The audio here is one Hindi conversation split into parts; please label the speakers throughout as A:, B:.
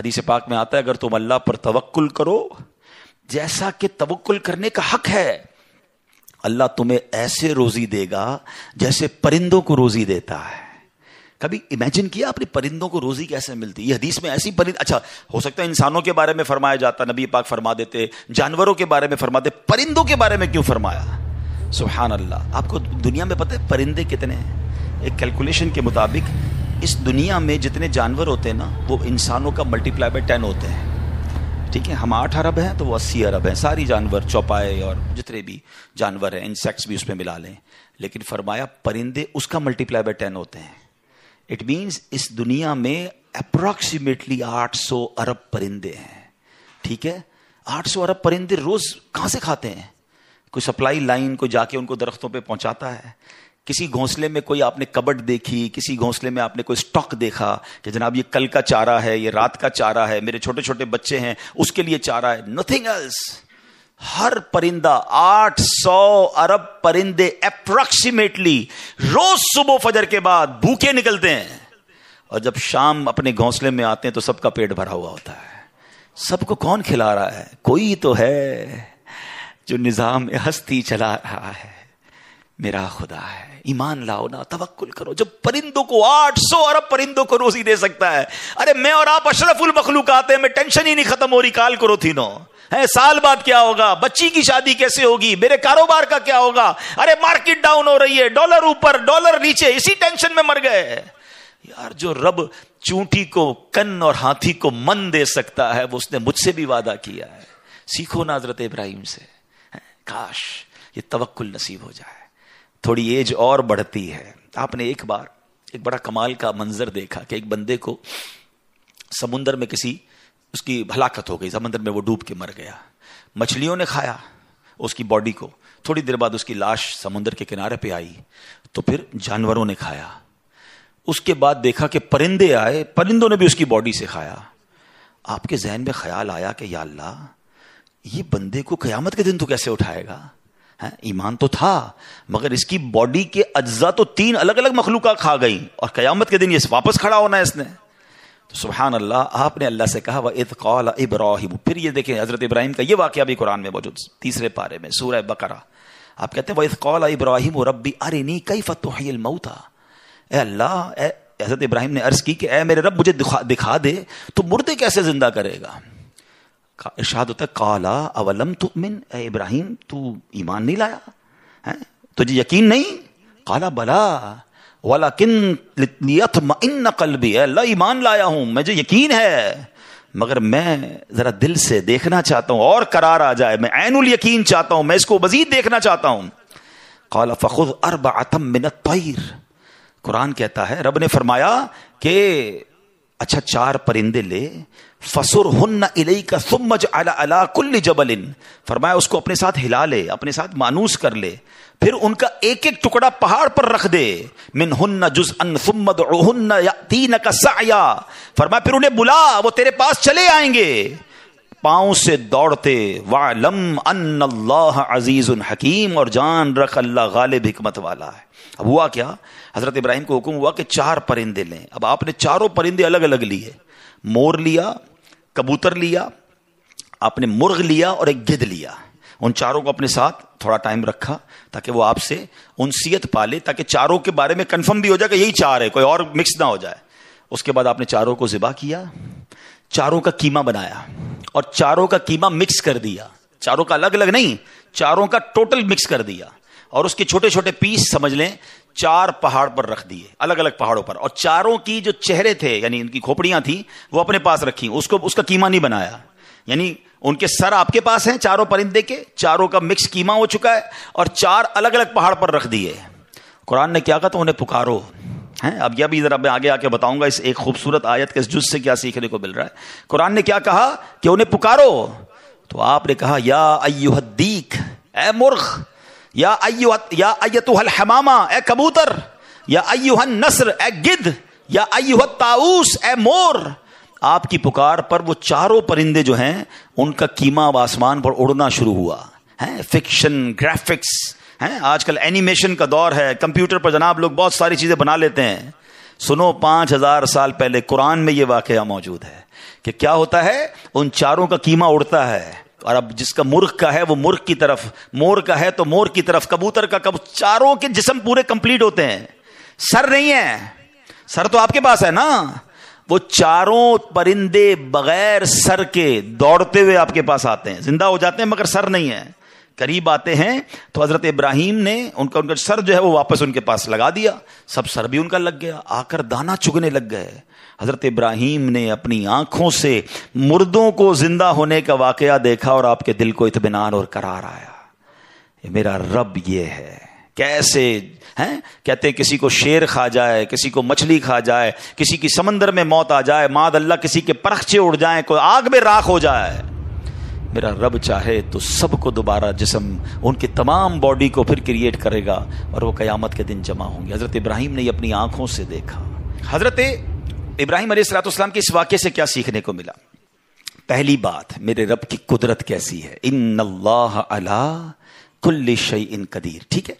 A: हदीस पाक में आता है अगर तुम अल्लाह पर तवक्ल करो जैसा कि तवक्ल करने का हक है अल्लाह तुम्हें ऐसे रोजी देगा जैसे परिंदों को रोजी देता है कभी इमेजिन किया आपने परिंदों को रोजी कैसे मिलती है हदीस में ऐसी परिंद अच्छा हो सकता है इंसानों के बारे में फरमाया जाता नबी पाक फरमा देते जानवरों के बारे में फरमाते परिंदों के बारे में क्यों फरमाया सुबहान अल्लाह आपको दुनिया में पता है परिंदे कितने हैं एक कैलकुलेशन के मुताबिक इस दुनिया में जितने जानवर होते हैं ना वो इंसानों का मल्टीप्लाई बाई टेन होते हैं ठीक है हम आठ अरब हैं तो वो अस्सी अरब हैं सारी जानवर चौपाए और जितने भी जानवर हैं इंसेक्ट्स भी उसमें मिला लें लेकिन फरमाया परिंदे उसका मल्टीप्लाई बाय टेन होते हैं इट मीन्स इस दुनिया में अप्रॉक्सीमेटली 800 अरब परिंदे हैं ठीक है 800 अरब परिंदे रोज कहाँ से खाते हैं कोई सप्लाई लाइन को जाके उनको दरख्तों पे पहुंचाता है किसी घोंसले में कोई आपने कबट देखी किसी घोंसले में आपने कोई स्टॉक देखा कि जनाब ये कल का चारा है ये रात का चारा है मेरे छोटे छोटे बच्चे हैं उसके लिए चारा है नथिंग एल्स हर परिंदा 800 अरब परिंदे अप्रोक्सीमेटली रोज सुबह फजर के बाद भूखे निकलते हैं और जब शाम अपने घोंसले में आते हैं तो सबका पेट भरा हुआ होता है सबको कौन खिला रहा है कोई तो है जो निजाम हस्ती चला रहा है मेरा खुदा है ईमान लाओ ना तवक्ल करो जब परिंदों को 800 अरब परिंदों को रोजी दे सकता है अरे मैं और आप अशरफुल आते हैं मैं टेंशन ही नहीं खत्म हो रही काल करो थी नो है साल बाद क्या होगा बच्ची की शादी कैसे होगी मेरे कारोबार का क्या होगा अरे मार्केट डाउन हो रही है डॉलर ऊपर डॉलर नीचे इसी टेंशन में मर गए यार जो रब चूंटी को कन और हाथी को मन दे सकता है वो उसने मुझसे भी वादा किया है सीखो ना हजरत इब्राहिम से काश ये तवक्ल नसीब हो जाए थोड़ी एज और बढ़ती है आपने एक बार एक बड़ा कमाल का मंजर देखा कि एक बंदे को समुंदर में किसी उसकी हलाकत हो गई समुन्द्र में वो डूब के मर गया मछलियों ने खाया उसकी बॉडी को थोड़ी देर बाद उसकी लाश समुन्द्र के किनारे पे आई तो फिर जानवरों ने खाया उसके बाद देखा कि परिंदे आए परिंदों ने भी उसकी बॉडी से खाया आपके जहन में ख्याल आया कि या अल्लाह ये बंदे को कयामत के दिन तो कैसे उठाएगा ईमान तो था मगर इसकी बॉडी के अज्जा तो तीन अलग अलग मखलूक खा गई और क़यामत के दिन ये वापस खड़ा होना है इसने तो सुबहान अल्लाह आपने अल्लाह से कहा वह इत कौल इब्राहिम फिर ये देखें हज़रत इब्राहिम का ये वाक्य भी कुरान में मौजूद तीसरे पारे में सूर बकरा आप कहते हैं वह इत कौल इब्राहिम रबी अरे नी कई मऊ था ए अल्लाह हज़रत इब्राहिम ने अर्ज़ की कि ए मेरे रब मुझे दिखा दिखा दे तो मुर्दे कैसे ज़िंदा करेगा इर्शाद होता है काला अवलम तुमिन इब्राहिम तू ईमान नहीं लाया है तुझे यकीन नहीं काला बला वाला किन इन कलबी अल्लाह ईमान लाया हूं मुझे यकीन है मगर मैं जरा दिल से देखना चाहता हूं और करार आ जाए मैं ऐनुल यकीन चाहता हूं मैं इसको मजीद देखना चाहता हूं काला फ़खुद अरब आतम मिनत पैर कुरान कहता है रब ने फरमाया कि अच्छा चार परिंदे ले फसुर हन्न इलई का सुमज अला अला कुल्ल जबलिन फरमाया उसको अपने साथ हिला ले अपने साथ मानूस कर ले फिर उनका एक एक टुकड़ा पहाड़ पर रख दे मिन हन्न जुज अन सुमद या तीन का साया फरमाया फिर उन्हें बुला वो तेरे पास चले आएंगे पांव से दौड़ते वालम अन अल्लाह अजीज़ हकीम और जान रख अल्लाह गालिब हिकमत वाला है अब हुआ क्या हज़रत इब्राहिम को हुक्म हुआ कि चार परिंदे लें अब आपने चारों परिंदे अलग अलग लिए मोर लिया कबूतर लिया आपने मुर्ग लिया और एक गिद्ध लिया उन चारों को अपने साथ थोड़ा टाइम रखा ताकि वो आपसे उनसीयत पाले ताकि चारों के बारे में कंफर्म भी हो जाए कि यही चार है कोई और मिक्स ना हो जाए उसके बाद आपने चारों को ज़िबा किया चारों का कीमा बनाया और चारों का कीमा मिक्स कर दिया चारों का अलग अलग नहीं चारों का टोटल मिक्स कर दिया और उसके छोटे छोटे पीस समझ लें चार पहाड़ पर रख दिए अलग अलग पहाड़ों पर और चारों की जो चेहरे थे यानी इनकी खोपड़ियां थी वो अपने पास रखी उसको उसका कीमा नहीं बनाया यानी उनके सर आपके पास हैं चारों परिंदे के चारों का मिक्स कीमा हो चुका है और चार अलग अलग पहाड़ पर रख दिए कुरान ने क्या कहा तो उन्हें पुकारो हैं अब यह भी जरा मैं आगे आके बताऊंगा इस एक खूबसूरत आयत के जुज से क्या सीखने को मिल रहा है कुरान ने क्या कहा कि उन्हें पुकारो तो आपने कहा या अयुहदीक ए मुर्ख या अयु या अयतुहल हमामा ए कबूतर या अयुहन नसर ए गिद या अयुह ताऊस ए मोर आपकी पुकार पर वो चारों परिंदे जो हैं उनका कीमा आसमान पर उड़ना शुरू हुआ है फिक्शन ग्राफिक्स हैं आजकल एनिमेशन का दौर है कंप्यूटर पर जनाब लोग बहुत सारी चीज़ें बना लेते हैं सुनो पांच हज़ार साल पहले कुरान में यह वाक़ मौजूद है कि क्या होता है उन चारों का कीमा उड़ता है और अब जिसका मूर्ख का है वो मूर्ख की तरफ मोर का है तो मोर की तरफ कबूतर का कब चारों के जिसम पूरे कंप्लीट होते हैं सर नहीं है सर तो आपके पास है ना वो चारों परिंदे बगैर सर के दौड़ते हुए आपके पास आते हैं जिंदा हो जाते हैं मगर सर नहीं है करीब आते हैं तो हज़रत इब्राहिम ने उनका उनका सर जो है वो वापस उनके पास लगा दिया सब सर भी उनका लग गया आकर दाना चुगने लग गए हज़रत इब्राहिम ने अपनी आंखों से मुर्दों को ज़िंदा होने का वाकया देखा और आपके दिल को इतमान और करार आया ये मेरा रब ये है कैसे हैं कहते हैं किसी को शेर खा जाए किसी को मछली खा जाए किसी की समंदर में मौत आ जाए माद अल्लाह किसी के परखचे उड़ जाए कोई आग में राख हो जाए मेरा रब चाहे तो सबको दोबारा जिसम उनके तमाम बॉडी को फिर क्रिएट करेगा और वो क़यामत के दिन जमा होंगे हज़रत इब्राहिम ने अपनी आंखों से देखा हज़रत इब्राहिम सलाम के इस वाक्य से क्या सीखने को मिला पहली बात मेरे रब की कुदरत कैसी है इन अला शई इन कदीर ठीक है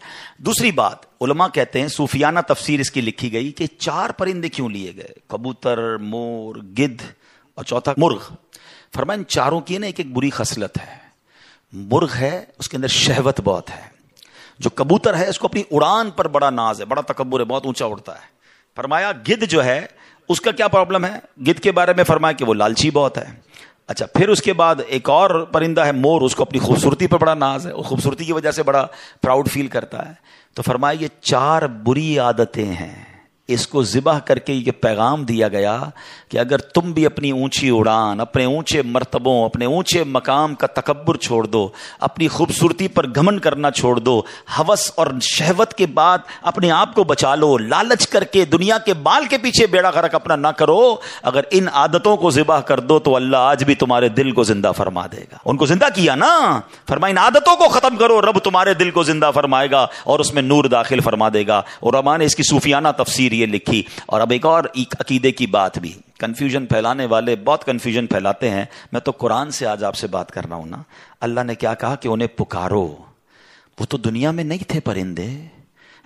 A: दूसरी बात उलमा कहते हैं सूफियाना तफसीर इसकी लिखी गई कि चार परिंदे क्यों लिए गए कबूतर मोर गिद्ध और चौथा मुर्ग फरमा इन चारों की ना एक एक बुरी खसलत है मुर्ग है उसके अंदर शहवत बहुत है जो कबूतर है उसको अपनी उड़ान पर बड़ा नाज है बड़ा तकबूर है बहुत ऊंचा उड़ता है फरमाया गिद्ध जो है उसका क्या प्रॉब्लम है गिद्ध के बारे में फरमाया कि वो लालची बहुत है अच्छा फिर उसके बाद एक और परिंदा है मोर उसको अपनी खूबसूरती पर बड़ा नाज है और खूबसूरती की वजह से बड़ा प्राउड फील करता है तो फरमाया ये चार बुरी आदतें हैं इसको ज़िबा करके ये पैगाम दिया गया कि अगर तुम भी अपनी ऊंची उड़ान अपने ऊंचे मर्तबों अपने ऊंचे मकाम का तकबर छोड़ दो अपनी खूबसूरती पर घमन करना छोड़ दो हवस और शहवत के बाद अपने आप को बचा लो लालच करके दुनिया के बाल के पीछे बेड़ा गरक अपना ना करो अगर इन आदतों को जिबाह कर दो तो अल्लाह आज भी तुम्हारे दिल को ज़िंदा फरमा देगा उनको ज़िंदा किया ना फरमा इन आदतों को ख़त्म करो रब तुम्हारे दिल को ज़िंदा फरमाएगा और उसमें नूर दाखिल फरमा देगा और रमान इसकी सूफियाना तफसीर ये लिखी और अब एक और एक अकीदे की बात भी कन्फ्यूजन फैलाने वाले बहुत कन्फ्यूजन फैलाते हैं मैं तो कुरान से आज आपसे बात कर रहा हूँ ना अल्लाह ने क्या कहा कि उन्हें पुकारो वो तो दुनिया में नहीं थे परिंदे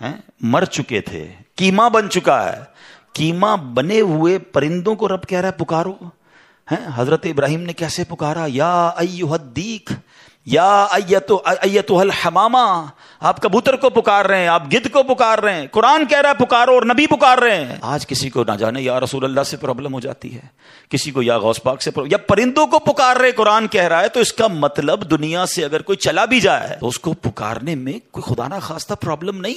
A: हैं मर चुके थे कीमा बन चुका है कीमा बने हुए परिंदों को रब कह रहा है पुकारो हैं हजरत इब्राहिम ने कैसे पुकारा या अयुहदीख या अयतो अयतो हल हमामा आप कबूतर को पुकार रहे हैं आप गिद्ध को पुकार रहे हैं कुरान कह रहा है पुकारो और नबी पुकार रहे हैं आज किसी को ना जाने या रसूल अल्लाह से प्रॉब्लम हो जाती है किसी को या गौस पाक से प्रॉब्लम या परिंदों को पुकार रहे कुरान कह रहा है तो इसका मतलब दुनिया से अगर कोई चला भी जाए तो उसको पुकारने में कोई खुदा ना खास्ता प्रॉब्लम नहीं